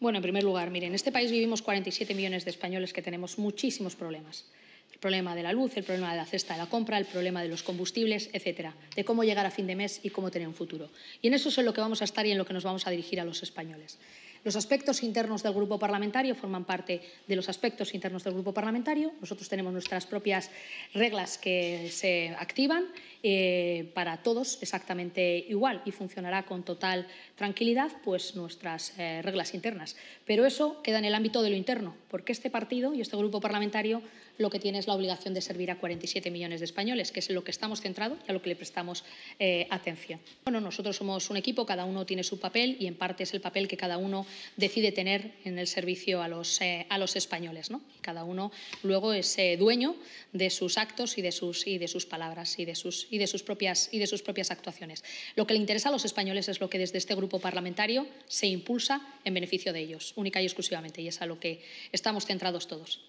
Bueno, en primer lugar, miren, en este país vivimos 47 millones de españoles que tenemos muchísimos problemas. El problema de la luz, el problema de la cesta de la compra, el problema de los combustibles, etcétera, de cómo llegar a fin de mes y cómo tener un futuro. Y en eso es en lo que vamos a estar y en lo que nos vamos a dirigir a los españoles. Los aspectos internos del grupo parlamentario forman parte de los aspectos internos del grupo parlamentario. Nosotros tenemos nuestras propias reglas que se activan eh, para todos exactamente igual y funcionará con total tranquilidad pues nuestras eh, reglas internas. Pero eso queda en el ámbito de lo interno, porque este partido y este grupo parlamentario lo que tiene es la obligación de servir a 47 millones de españoles, que es en lo que estamos centrados y a lo que le prestamos eh, atención. Bueno, nosotros somos un equipo, cada uno tiene su papel y en parte es el papel que cada uno decide tener en el servicio a los, eh, españoles. ¿no? cada uno luego es eh, dueño de sus actos y de sus, y de sus palabras y de y de sus propias actuaciones. Lo que le interesa a los españoles es lo que desde este grupo parlamentario se impulsa en beneficio de ellos, única y exclusivamente, y es a lo que estamos centrados todos.